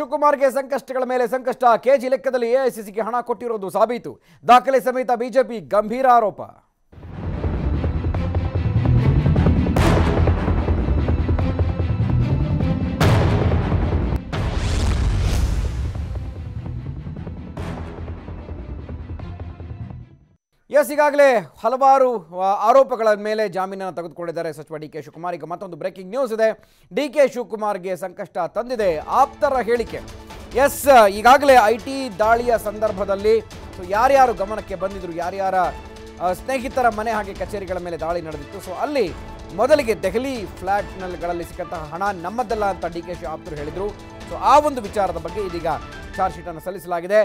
ಶಿವಕುಮಾರ್ಗೆ ಸಂಕಷ್ಟಗಳ ಮೇಲೆ ಸಂಕಷ್ಟ ಕೆಜಿ ಲೆಕ್ಕದಲ್ಲಿ ಎಐಸಿಸಿಗೆ ಹಣ ಕೊಟ್ಟಿರೋದು ಸಾಬೀತು ದಾಖಲೆ ಸಮೇತ ಬಿಜೆಪಿ ಗಂಭೀರ ಆರೋಪ ಎಸ್ ಈಗಾಗಲೇ ಹಲವಾರು ಆರೋಪಗಳ ಮೇಲೆ ಜಾಮೀನನ್ನು ತೆಗೆದುಕೊಂಡಿದ್ದಾರೆ ಸಚಿವ ಡಿ ಕೆ ಶಿವಕುಮಾರ್ ಈಗ ಮತ್ತೊಂದು ಬ್ರೇಕಿಂಗ್ ನ್ಯೂಸ್ ಇದೆ ಡಿ ಕೆ ಶಿವಕುಮಾರ್ಗೆ ಸಂಕಷ್ಟ ತಂದಿದೆ ಆಪ್ತರ ಹೇಳಿಕೆ ಎಸ್ ಈಗಾಗಲೇ ಐ ಟಿ ದಾಳಿಯ ಸಂದರ್ಭದಲ್ಲಿ ಯಾರ್ಯಾರು ಗಮನಕ್ಕೆ ಬಂದಿದ್ರು ಯಾರ್ಯಾರ ಸ್ನೇಹಿತರ ಮನೆ ಹಾಗೆ ಕಚೇರಿಗಳ ಮೇಲೆ ದಾಳಿ ನಡೆದಿತ್ತು ಸೊ ಅಲ್ಲಿ ಮೊದಲಿಗೆ ದೆಹಲಿ ಫ್ಲ್ಯಾಟ್ನಲ್ಗಳಲ್ಲಿ ಸಿಕ್ಕಂತಹ ಹಣ ನಮ್ಮದಲ್ಲ ಅಂತ ಡಿ ಕೆ ಶಿ ಆಪ್ತರು ಹೇಳಿದರು ಸೊ ಆ ಒಂದು ವಿಚಾರದ ಬಗ್ಗೆ ಇದೀಗ ಚಾರ್ಜ್ ಶೀಟನ್ನು ಸಲ್ಲಿಸಲಾಗಿದೆ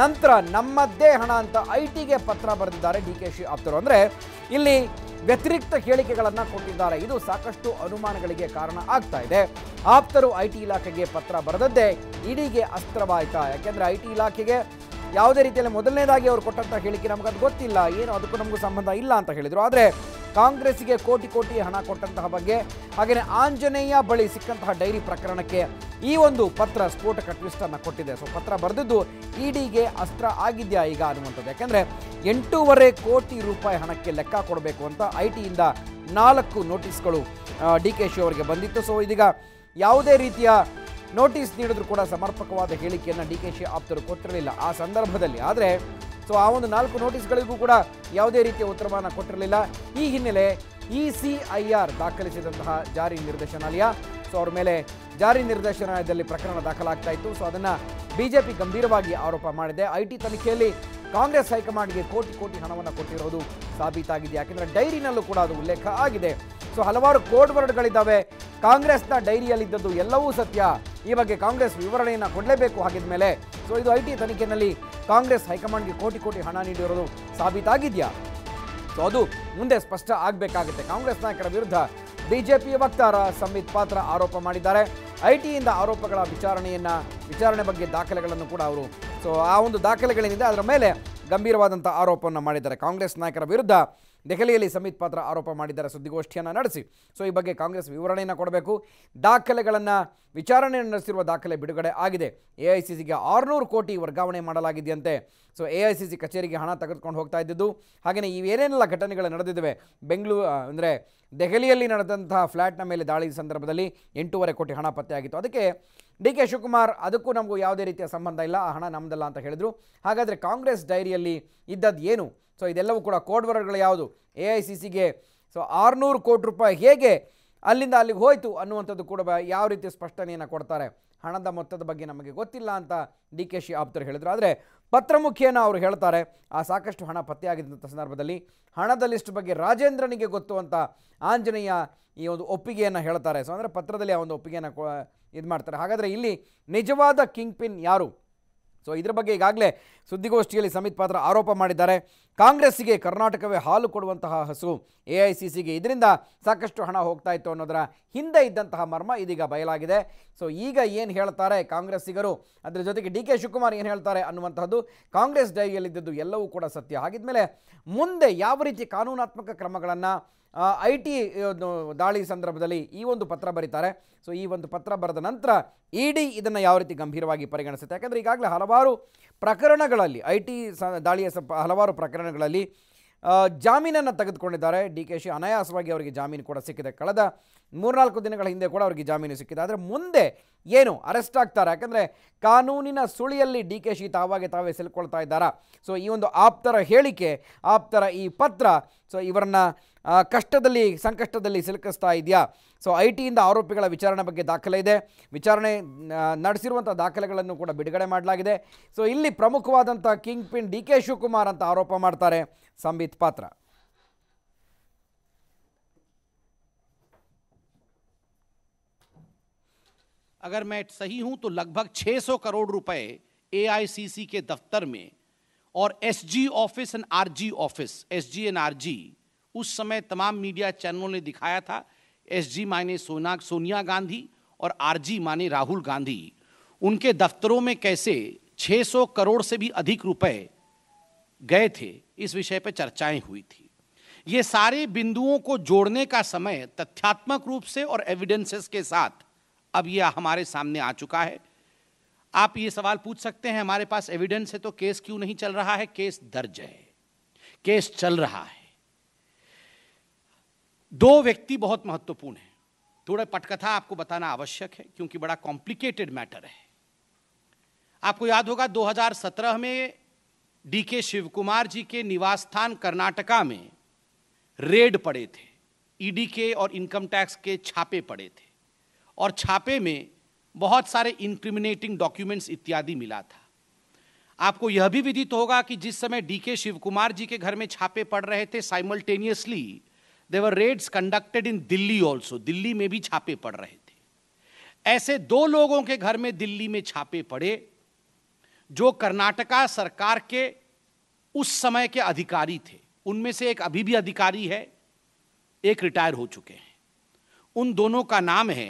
ನಂತರ ನಮ್ಮದ್ದೇ ಹಣ ಅಂತ ಐ ಟಿಗೆ ಪತ್ರ ಬರೆದಿದ್ದಾರೆ ಡಿ ಕೆ ಶಿ ಆಪ್ತರು ಅಂದರೆ ಇಲ್ಲಿ ವ್ಯತಿರಿಕ್ತ ಹೇಳಿಕೆಗಳನ್ನು ಕೊಟ್ಟಿದ್ದಾರೆ ಇದು ಸಾಕಷ್ಟು ಅನುಮಾನಗಳಿಗೆ ಕಾರಣ ಆಗ್ತಾ ಇದೆ ಆಪ್ತರು ಐ ಟಿ ಇಲಾಖೆಗೆ ಪತ್ರ ಬರೆದದ್ದೇ ಇಡೀಗೆ ಅಸ್ತ್ರವಾಯಿತಾ ಯಾಕೆಂದರೆ ಐ ಟಿ ಇಲಾಖೆಗೆ ಯಾವುದೇ ರೀತಿಯಲ್ಲಿ ಮೊದಲನೇದಾಗಿ ಅವರು ಕೊಟ್ಟಂತ ಹೇಳಿಕೆ ಅದು ಗೊತ್ತಿಲ್ಲ ಏನು ಅದಕ್ಕೂ ನಮಗೂ ಸಂಬಂಧ ಇಲ್ಲ ಅಂತ ಹೇಳಿದರು ಆದರೆ ಕಾಂಗ್ರೆಸ್ಗೆ ಕೋಟಿ ಕೋಟಿ ಹಣ ಕೊಟ್ಟಂತಹ ಬಗ್ಗೆ ಹಾಗೆಯೇ ಆಂಜನೇಯ ಬಳಿ ಸಿಕ್ಕಂತಹ ಡೈರಿ ಪ್ರಕರಣಕ್ಕೆ ಈ ಒಂದು ಪತ್ರ ಸ್ಫೋಟಕ ಟ್ವಿಸ್ಟ್ ಕೊಟ್ಟಿದೆ ಸೊ ಪತ್ರ ಬರೆದಿದ್ದು ಇಡಿಗೆ ಅಸ್ತ್ರ ಆಗಿದೆಯಾ ಈಗ ಅನ್ನುವಂಥದ್ದು ಯಾಕೆಂದರೆ ಎಂಟೂವರೆ ಕೋಟಿ ರೂಪಾಯಿ ಹಣಕ್ಕೆ ಲೆಕ್ಕ ಕೊಡಬೇಕು ಅಂತ ಐ ಟಿಯಿಂದ ನಾಲ್ಕು ನೋಟಿಸ್ಗಳು ಡಿ ಕೆ ಶಿ ಅವರಿಗೆ ಬಂದಿತ್ತು ಸೊ ಇದೀಗ ಯಾವುದೇ ರೀತಿಯ ನೋಟಿಸ್ ನೀಡಿದ್ರು ಕೂಡ ಸಮರ್ಪಕವಾದ ಹೇಳಿಕೆಯನ್ನು ಡಿ ಕೆ ಶಿ ಆಪ್ತರು ಕೊಟ್ಟಿರಲಿಲ್ಲ ಆ ಸಂದರ್ಭದಲ್ಲಿ ಆದರೆ ಸೊ ಆ ಒಂದು ನಾಲ್ಕು ನೋಟಿಸ್ಗಳಿಗೂ ಕೂಡ ಯಾವುದೇ ರೀತಿಯ ಉತ್ತರವನ್ನು ಕೊಟ್ಟಿರಲಿಲ್ಲ ಈ ಹಿನ್ನೆಲೆ ಇ ಸಿ ಐ ಆರ್ ದಾಖಲಿಸಿದಂತಹ ಜಾರಿ ನಿರ್ದೇಶನಾಲಯ ಸೊ ಅವ್ರ ಮೇಲೆ ಜಾರಿ ನಿರ್ದೇಶನಾಲಯದಲ್ಲಿ ಪ್ರಕರಣ ದಾಖಲಾಗ್ತಾ ಇತ್ತು ಸೊ ಅದನ್ನು ಬಿಜೆಪಿ ಗಂಭೀರವಾಗಿ ಆರೋಪ ಮಾಡಿದೆ ಐ ಟಿ ತನಿಖೆಯಲ್ಲಿ ಕಾಂಗ್ರೆಸ್ ಹೈಕಮಾಂಡ್ಗೆ ಕೋಟಿ ಕೋಟಿ ಹಣವನ್ನು ಕೊಟ್ಟಿರೋದು ಸಾಬೀತಾಗಿದೆ ಯಾಕೆಂದರೆ ಡೈರಿನಲ್ಲೂ ಕೂಡ ಅದು ಉಲ್ಲೇಖ ಆಗಿದೆ ಸೊ ಹಲವಾರು ಕೋಡ್ ವರ್ಡ್ಗಳಿದ್ದಾವೆ ಕಾಂಗ್ರೆಸ್ನ ಡೈರಿಯಲ್ಲಿದ್ದದ್ದು ಎಲ್ಲವೂ ಸತ್ಯ ಈ ಬಗ್ಗೆ ಕಾಂಗ್ರೆಸ್ ವಿವರಣೆಯನ್ನು ಕೊಡಲೇಬೇಕು ಹಾಗಿದ ಮೇಲೆ ಸೊ ಇದು ಐ ಟಿ ತನಿಖೆಯಲ್ಲಿ ಕಾಂಗ್ರೆಸ್ ಹೈಕಮಾಂಡ್ಗೆ ಕೋಟಿ ಕೋಟಿ ಹಣ ನೀಡಿರೋದು ಸಾಬೀತಾಗಿದೆಯಾ ಸೊ ಅದು ಮುಂದೆ ಸ್ಪಷ್ಟ ಆಗಬೇಕಾಗುತ್ತೆ ಕಾಂಗ್ರೆಸ್ ನಾಯಕರ ವಿರುದ್ಧ ಬಿಜೆಪಿಯ ವಕ್ತಾರ ಸಂಬಿತ್ ಪಾತ್ರ ಆರೋಪ ಮಾಡಿದ್ದಾರೆ ಐ ಟಿಯಿಂದ ಆರೋಪಗಳ ವಿಚಾರಣೆಯನ್ನು ವಿಚಾರಣೆ ಬಗ್ಗೆ ದಾಖಲೆಗಳನ್ನು ಕೂಡ ಅವರು ಸೊ ಆ ಒಂದು ದಾಖಲೆಗಳೇನಿದೆ ಅದರ ಮೇಲೆ ಗಂಭೀರವಾದಂಥ ಆರೋಪವನ್ನು ಮಾಡಿದ್ದಾರೆ ಕಾಂಗ್ರೆಸ್ ನಾಯಕರ ವಿರುದ್ಧ ದೆಹಲಿಯಲ್ಲಿ ಸಮಿತ್ ಪಾತ್ರ ಆರೋಪ ಮಾಡಿದ್ದಾರೆ ಸುದ್ದಿಗೋಷ್ಠಿಯನ್ನು ನಡೆಸಿ ಸೊ ಈ ಬಗ್ಗೆ ಕಾಂಗ್ರೆಸ್ ವಿವರಣೆಯನ್ನು ಕೊಡಬೇಕು ದಾಖಲೆಗಳನ್ನು ವಿಚಾರಣೆ ನಡೆಸಿರುವ ದಾಖಲೆ ಬಿಡುಗಡೆ ಆಗಿದೆ ಎ ಐ ಸಿ ಸಿಗೆ ಆರುನೂರು ಕೋಟಿ ವರ್ಗಾವಣೆ ಮಾಡಲಾಗಿದೆಯಂತೆ so A I C C ಕಚೇರಿಗೆ ಹಣ ತೆಗೆದುಕೊಂಡು ಹೋಗ್ತಾ ಇದ್ದಿದ್ದು ಹಾಗೆಯೇ ಇವೇನೆಲ್ಲ ಘಟನೆಗಳು ನಡೆದಿದ್ದಾವೆ ಬೆಂಗಳೂರು ಅಂದರೆ ದೆಹಲಿಯಲ್ಲಿ ನಡೆದಂತಹ ಫ್ಲ್ಯಾಟ್ನ ಮೇಲೆ ದಾಳಿ ಸಂದರ್ಭದಲ್ಲಿ ಎಂಟೂವರೆ ಕೋಟಿ ಹಣ ಪತ್ತೆಯಾಗಿತ್ತು ಅದಕ್ಕೆ ಡಿ ಕೆ ಶಿವಕುಮಾರ್ ಅದಕ್ಕೂ ನಮಗೂ ಯಾವುದೇ ರೀತಿಯ ಸಂಬಂಧ ಇಲ್ಲ ಆ ಹಣ ನಮ್ಮದಲ್ಲ ಅಂತ ಹೇಳಿದರು ಹಾಗಾದರೆ ಕಾಂಗ್ರೆಸ್ ಡೈರಿಯಲ್ಲಿ ಇದ್ದದ್ದು ಏನು ಸೊ ಇದೆಲ್ಲವೂ ಕೂಡ ಕೋಡ್ ವರ್ಡ್ಗಳು ಯಾವುದು ಎ ಐ ಸಿ ಸಿಗೆ ಸೊ ಆರುನೂರು ಕೋಟಿ ರೂಪಾಯಿ ಹೇಗೆ ಅಲ್ಲಿಂದ ಅಲ್ಲಿಗೆ ಹೋಯಿತು ಅನ್ನುವಂಥದ್ದು ಕೂಡ ಯಾವ ರೀತಿ ಸ್ಪಷ್ಟನೆಯನ್ನು ಕೊಡ್ತಾರೆ ಹಣದ ಮೊತ್ತದ ಬಗ್ಗೆ ನಮಗೆ ಗೊತ್ತಿಲ್ಲ ಅಂತ ಡಿ ಕೆ ಶಿ ಆಪ್ತರು ಹೇಳಿದರು ಆದರೆ ಪತ್ರಮುಖಿಯನ್ನು ಅವರು ಹೇಳ್ತಾರೆ ಆ ಸಾಕಷ್ಟು ಹಣ ಪತ್ತೆಯಾಗಿದ್ದಂಥ ಸಂದರ್ಭದಲ್ಲಿ ಹಣದ ಲಿಸ್ಟ್ ಬಗ್ಗೆ ರಾಜೇಂದ್ರನಿಗೆ ಗೊತ್ತು ಅಂತ ಆಂಜನೇಯ ಈ ಒಂದು ಒಪ್ಪಿಗೆಯನ್ನು ಹೇಳ್ತಾರೆ ಸೊ ಅಂದರೆ ಪತ್ರದಲ್ಲಿ ಆ ಒಂದು ಒಪ್ಪಿಗೆಯನ್ನು ಇದು ಮಾಡ್ತಾರೆ ಹಾಗಾದರೆ ಇಲ್ಲಿ ನಿಜವಾದ ಕಿಂಗ್ ಪಿನ್ ಯಾರು ಸೊ ಇದರ ಬಗ್ಗೆ ಈಗಾಗಲೇ ಸುದ್ದಿಗೋಷ್ಠಿಯಲ್ಲಿ ಸಮಿತ್ ಪಾತ್ರ ಆರೋಪ ಮಾಡಿದ್ದಾರೆ ಕಾಂಗ್ರೆಸ್ಸಿಗೆ ಕರ್ನಾಟಕವೇ ಹಾಲು ಕೊಡುವಂತಹ ಹಸು ಎ ಐ ಸಿ ಸಿಗೆ ಇದರಿಂದ ಸಾಕಷ್ಟು ಹಣ ಹೋಗ್ತಾ ಇತ್ತು ಅನ್ನೋದರ ಹಿಂದೆ ಇದ್ದಂತಹ ಮರ್ಮ ಇದೀಗ ಬಯಲಾಗಿದೆ ಸೊ ಈಗ ಏನು ಹೇಳ್ತಾರೆ ಕಾಂಗ್ರೆಸ್ಸಿಗರು ಅದರ ಜೊತೆಗೆ ಡಿ ಕೆ ಶಿವಕುಮಾರ್ ಏನು ಹೇಳ್ತಾರೆ ಅನ್ನುವಂತಹದ್ದು ಕಾಂಗ್ರೆಸ್ ಡೈರಿಯಲ್ಲಿದ್ದದ್ದು ಎಲ್ಲವೂ ಕೂಡ ಸತ್ಯ ಹಾಗಿದ್ಮೇಲೆ ಮುಂದೆ ಯಾವ ರೀತಿ ಕಾನೂನಾತ್ಮಕ ಕ್ರಮಗಳನ್ನು ಐ ಟಿ ದಾಳಿ ಸಂದರ್ಭದಲ್ಲಿ ಈ ಒಂದು ಪತ್ರ ಬರೀತಾರೆ ಸೊ ಈ ಒಂದು ಪತ್ರ ಬರೆದ ನಂತರ ಇ ಡಿ ಇದನ್ನು ಯಾವ ರೀತಿ ಗಂಭೀರವಾಗಿ ಪರಿಗಣಿಸುತ್ತೆ ಯಾಕಂದರೆ ಈಗಾಗಲೇ ಹಲವಾರು ಪ್ರಕರಣಗಳಲ್ಲಿ ಐ ಟಿ ಸ ದಾಳಿಯ ಹಲವಾರು ಪ್ರಕರಣಗಳಲ್ಲಿ ಜಾಮೀನನ್ನು ತೆಗೆದುಕೊಂಡಿದ್ದಾರೆ ಡಿ ಕೆ ಶಿ ಅನಾಯಾಸವಾಗಿ ಅವರಿಗೆ ಜಾಮೀನು ಕೂಡ ಸಿಕ್ಕಿದೆ ಕಳೆದ ಮೂರ್ನಾಲ್ಕು ದಿನಗಳ ಹಿಂದೆ ಕೂಡ ಅವರಿಗೆ ಜಾಮೀನು ಸಿಕ್ಕಿದೆ ಆದರೆ ಮುಂದೆ ಏನು ಅರೆಸ್ಟ್ ಆಗ್ತಾರೆ ಯಾಕಂದರೆ ಕಾನೂನಿನ ಸುಳಿಯಲ್ಲಿ ಡಿ ಕೆ ಶಿ ತಾವಾಗೆ ತಾವೇ ಸಿಲ್ಕೊಳ್ತಾ ಇದ್ದಾರಾ ಸೊ ಈ ಒಂದು ಆಪ್ತರ ಹೇಳಿಕೆ ಆಪ್ತರ ಈ ಪತ್ರ ಸೊ ಇವರನ್ನ ಕಷ್ಟದಲ್ಲಿ ಸಂಕಷ್ಟದಲ್ಲಿ ಸಿಲುಕಿಸ್ತಾ ಇದೆಯಾ ಸೊ ಐ ಟಿಯಿಂದ ಆರೋಪಿಗಳ ವಿಚಾರಣೆ ಬಗ್ಗೆ ದಾಖಲೆ ಇದೆ ವಿಚಾರಣೆ ನಡೆಸಿರುವಂಥ ದಾಖಲೆಗಳನ್ನು ಕೂಡ ಬಿಡುಗಡೆ ಮಾಡಲಾಗಿದೆ ಸೊ ಇಲ್ಲಿ ಪ್ರಮುಖವಾದಂಥ kingpin D K Shivakumar ಅಂತ ಆರೋಪ ಮಾಡ್ತಾರೆ ಸಂಬಿತ್ ಪಾತ್ರ अगर मैं सही हूं तो लगभग 600 करोड़ रुपए एआईसीसी के दफ्तर में और R office and S office SG and G उस समय तमाम मीडिया चैनलों ने दिखाया था एसजी माने सोना सोनिया गांधी और आरजी माने राहुल गांधी उनके दफ्तरों में कैसे 600 करोड़ से भी अधिक रुपए गए थे इस विषय पर चर्चाएं हुई थी ये सारे बिंदुओं को जोड़ने का समय तथ्यात्मक रूप से और एविडेंसेस के साथ अब यह हमारे सामने आ चुका है आप ये सवाल पूछ सकते हैं हमारे पास एविडेंस है तो केस क्यों नहीं चल रहा है केस दर्ज है केस चल रहा है दो व्यक्ति बहुत महत्वपूर्ण है थोड़ा पटकथा आपको बताना आवश्यक है क्योंकि बड़ा कॉम्प्लिकेटेड मैटर है आपको याद होगा 2017 में डीके शिवकुमार जी के निवास स्थान कर्नाटका में रेड पड़े थे ईडी e के और इनकम टैक्स के छापे पड़े थे और छापे में बहुत सारे इंक्रिमिनेटिंग डॉक्यूमेंट्स इत्यादि मिला था आपको यह भी विदित होगा कि जिस समय डी के शिवकुमार जी के घर में छापे पड़ रहे थे simultaneously there were conducted in Delhi also Delhi में भी छापे पड़ रहे थे ऐसे दो लोगों के घर में दिल्ली में छापे पड़े जो कर्नाटका सरकार के उस समय के अधिकारी थे उनमें से एक अभी भी अधिकारी है एक रिटायर हो चुके हैं उन दोनों का नाम है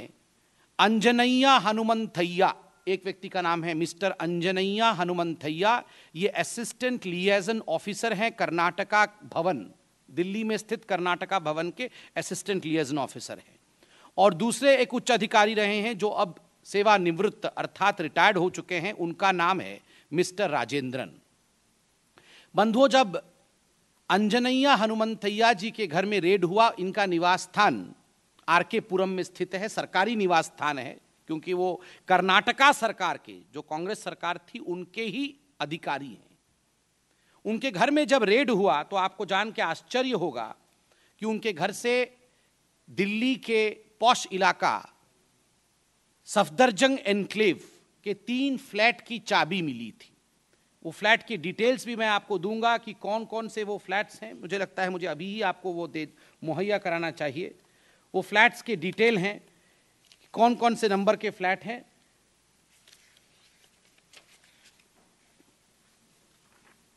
अंजनैया हनुमंथैया एक व्यक्ति का नाम है मिस्टर अंजनैया हनुमंथैया ये असिस्टेंट लियाजन ऑफिसर हैं कर्नाटका भवन दिल्ली में स्थित कर्नाटका भवन के असिस्टेंट लियजन ऑफिसर हैं और दूसरे एक उच्च अधिकारी रहे हैं जो अब सेवानिवृत्त अर्थात रिटायर्ड हो चुके हैं उनका नाम है मिस्टर राजेंद्रन बंधुओं जब अंजनैया हनुमंतैया जी के घर में रेड हुआ इनका निवास स्थान आर के पुरम में स्थित है सरकारी निवास स्थान है क्योंकि वो कर्नाटका सरकार के जो कांग्रेस सरकार थी उनके ही अधिकारी हैं उनके घर में जब रेड हुआ तो आपको जान के आश्चर्य होगा कि उनके घर से दिल्ली के पौश इलाका सफदरजंग एनक्लेव के तीन फ्लैट की चाबी मिली थी वो फ्लैट की डिटेल्स भी मैं आपको दूंगा कि कौन कौन से वो फ्लैट्स हैं मुझे लगता है मुझे अभी ही आपको वो दे मुहैया कराना चाहिए वो फ्लैट्स के डिटेल हैं कौन कौन से नंबर के फ्लैट हैं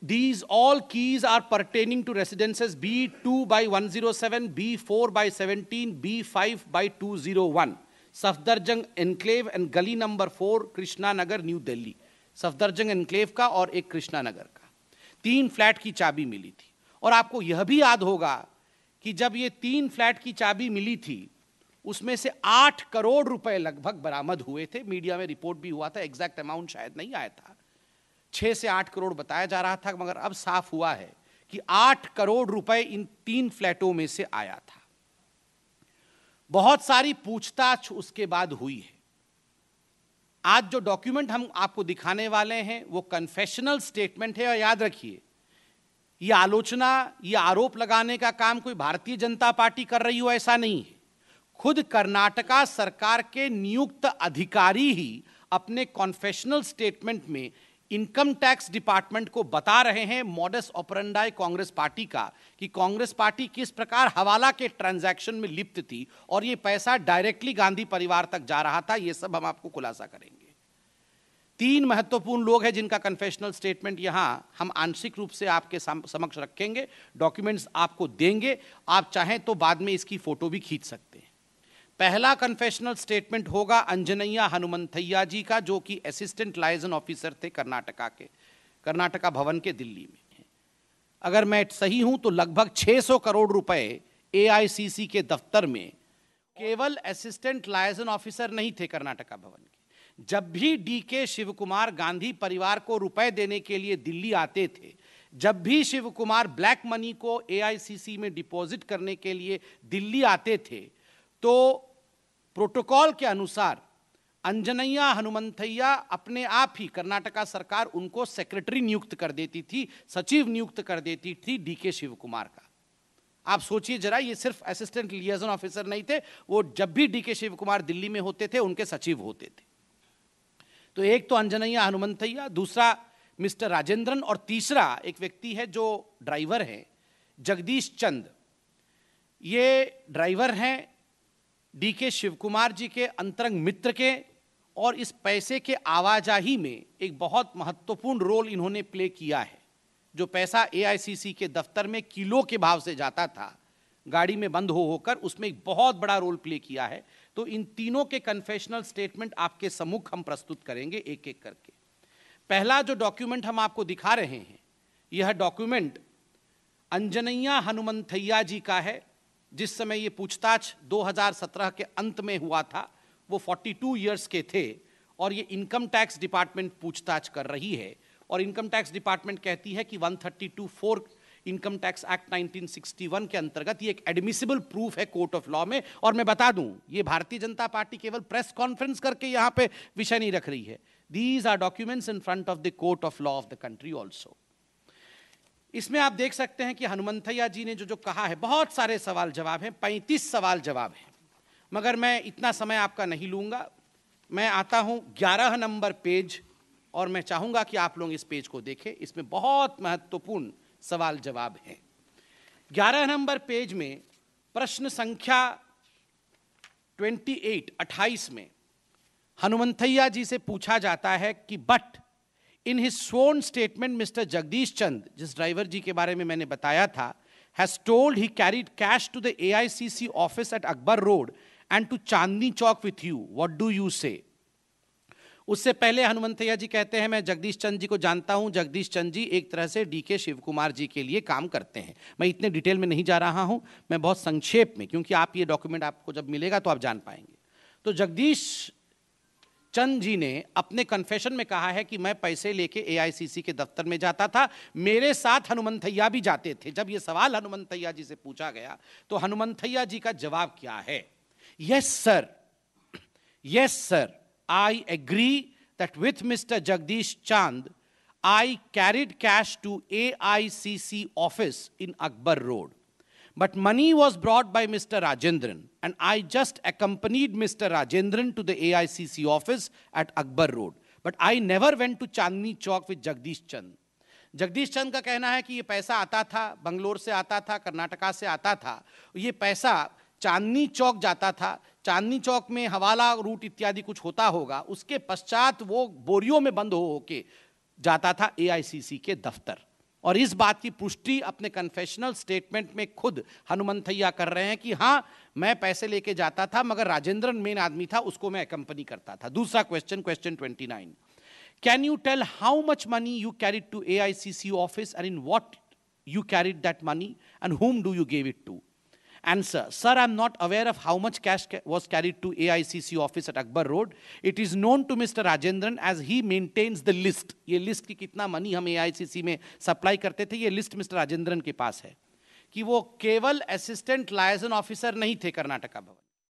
These all keys are pertaining to residences B2 by 107, B4 by 17, B5 by 201, Safdarjung Enclave and गली number 4, Krishna Nagar, New Delhi. Safdarjung Enclave का और एक Krishna Nagar का तीन फ्लैट की चाबी मिली थी और आपको यह भी याद होगा कि जब ये तीन फ्लैट की चाबी मिली थी उसमें से आठ करोड़ रुपए लगभग बरामद हुए थे मीडिया में रिपोर्ट भी हुआ था एग्जैक्ट अमाउंट शायद नहीं आया था छः से आठ करोड़ बताया जा रहा था मगर अब साफ हुआ है कि आठ करोड़ रुपए इन तीन फ्लैटों में से आया था बहुत सारी पूछताछ उसके बाद हुई है आज जो डॉक्यूमेंट हम आपको दिखाने वाले हैं वो कन्फेशनल स्टेटमेंट है और याद रखिए ये आलोचना ये आरोप लगाने का काम कोई भारतीय जनता पार्टी कर रही हो ऐसा नहीं है खुद कर्नाटका सरकार के नियुक्त अधिकारी ही अपने कॉन्फेशनल स्टेटमेंट में इनकम टैक्स डिपार्टमेंट को बता रहे हैं मॉडस ऑपरेंडाई कांग्रेस पार्टी का कि कांग्रेस पार्टी किस प्रकार हवाला के ट्रांजैक्शन में लिप्त थी और ये पैसा डायरेक्टली गांधी परिवार तक जा रहा था ये सब हम आपको खुलासा करेंगे तीन महत्वपूर्ण लोग हैं जिनका कन्फेशनल स्टेटमेंट यहाँ हम आंशिक रूप से आपके समक्ष रखेंगे डॉक्यूमेंट्स आपको देंगे आप चाहें तो बाद में इसकी फोटो भी खींच सकते हैं पहला कन्फेशनल स्टेटमेंट होगा अंजनैया हनुमंथैया जी का जो कि असिस्टेंट लाइजन ऑफिसर थे कर्नाटका के कर्नाटका भवन के दिल्ली में अगर मैं सही हूं तो लगभग 600 करोड़ रुपए एआईसीसी के दफ्तर में केवल असिस्टेंट लाइजन ऑफिसर नहीं थे कर्नाटका भवन के जब भी डीके शिवकुमार गांधी परिवार को रुपए देने के लिए दिल्ली आते थे जब भी शिव कुमार ब्लैक मनी को एआईसीसी में डिपॉजिट करने के लिए दिल्ली आते थे तो प्रोटोकॉल के अनुसार अंजनैया हनुमंथैया अपने आप ही कर्नाटका सरकार उनको सेक्रेटरी नियुक्त कर देती थी सचिव नियुक्त कर देती थी डीके शिव कुमार का आप सोचिए जरा ये सिर्फ असिस्टेंट लियजन ऑफिसर नहीं थे वो जब भी डीके शिव कुमार दिल्ली में होते थे उनके सचिव होते थे तो एक तो अंजनैया हनुमंथैया दूसरा मिस्टर राजेंद्रन और तीसरा एक व्यक्ति है जो ड्राइवर है जगदीश चंद ये ड्राइवर हैं डी के शिव कुमार जी के अंतरंग मित्र के और इस पैसे के आवाजाही में एक बहुत महत्वपूर्ण रोल इन्होंने प्ले किया है जो पैसा एआईसीसी के दफ्तर में किलो के भाव से जाता था गाड़ी में बंद हो होकर उसमें एक बहुत बड़ा रोल प्ले किया है तो इन तीनों के कन्फेशनल स्टेटमेंट आपके सम्मुख हम प्रस्तुत करेंगे एक एक करके पहला जो डॉक्यूमेंट हम आपको दिखा रहे हैं यह डॉक्यूमेंट अंजनैया हनुमंथैया जी का है जिस समय ये पूछताछ 2017 के अंत में हुआ था वो 42 इयर्स के थे और ये इनकम टैक्स डिपार्टमेंट पूछताछ कर रही है और इनकम टैक्स डिपार्टमेंट कहती है कि 132 फोर इनकम टैक्स एक्ट 1961 के अंतर्गत ये एक एडमिसिबल प्रूफ है कोर्ट ऑफ लॉ में और मैं बता दूं ये भारतीय जनता पार्टी केवल प्रेस कॉन्फ्रेंस करके यहाँ पे विषय नहीं रख रही है these are documents in front of the court of law of the country also इसमें आप देख सकते हैं कि हनुमंथैया जी ने जो जो कहा है बहुत सारे सवाल जवाब हैं पैंतीस सवाल जवाब हैं मगर मैं इतना समय आपका नहीं लूँगा मैं आता हूँ ग्यारह नंबर पेज और मैं चाहूँगा कि आप लोग इस पेज को देखें इसमें बहुत महत्वपूर्ण सवाल जवाब हैं ग्यारह नंबर पेज में प्रश्न संख्या ट्वेंटी एट अट्ठाईस में हनुमंथैया जी से पूछा जाता है कि but in his sworn statement mister Jagdish Chand जिस ड्राइवर जी के बारे में मैंने बताया था has told he carried cash to the A I C C office at Akbar road and to Chandni Chowk with you what do you say उससे पहले हनुमंतैया जी कहते हैं मैं जगदीश चंद जी को जानता हूं जगदीश चंद जी एक तरह से डी के शिव कुमार जी के लिए काम करते हैं मैं इतने डिटेल में नहीं जा रहा हूं मैं बहुत संक्षेप में क्योंकि आप ये डॉक्यूमेंट आपको जब मिलेगा तो आप जान पाएंगे तो जगदीश चंद जी ने अपने कन्फेशन में कहा है कि मैं पैसे लेके एआईसीसी के दफ्तर में जाता था मेरे साथ हनुमंथैया भी जाते थे जब ये सवाल हनुमंथैया जी से पूछा गया तो हनुमंथैया जी का जवाब क्या है yes sir yes sir I agree that with mister Jagdish Chand I carried cash to AICC office in Akbar road But money was brought by Mr. Rajendran, and I just accompanied Mr. Rajendran to the AICC office at Akbar Road. But I never went to Chandni Chowk with Jagdish Chand. Jagdish Chand का कहना है कि ये पैसा आता था बंगलोर से आता था कर्नाटका से आता था ये पैसा चांदनी चौक जाता था चांदनी चौक में हवाला रूट इत्यादि कुछ होता होगा उसके पश्चात वो बोरियो में बंद हो होके जाता था एआईसीसी के दफ्तर और इस बात की पुष्टि अपने कन्फेशनल स्टेटमेंट में खुद हनुमंथैया कर रहे हैं कि हाँ मैं पैसे लेके जाता था मगर राजेंद्रन मेन आदमी था उसको मैं कंपनी करता था दूसरा question question twenty nine can you tell how much money you carried to A I C C office and in what you carried that money and whom do you gave it to Answer, sir, I am not aware of how much cash ca was carried to AICC office at Akbar Road. It is known to Mr. Rajendran as he maintains the list. ये list की कितना money हम AICC में supply करते थे ये list Mr. Rajendran के पास है कि वो केवल assistant liaison officer नहीं थे कर्नाटका भवन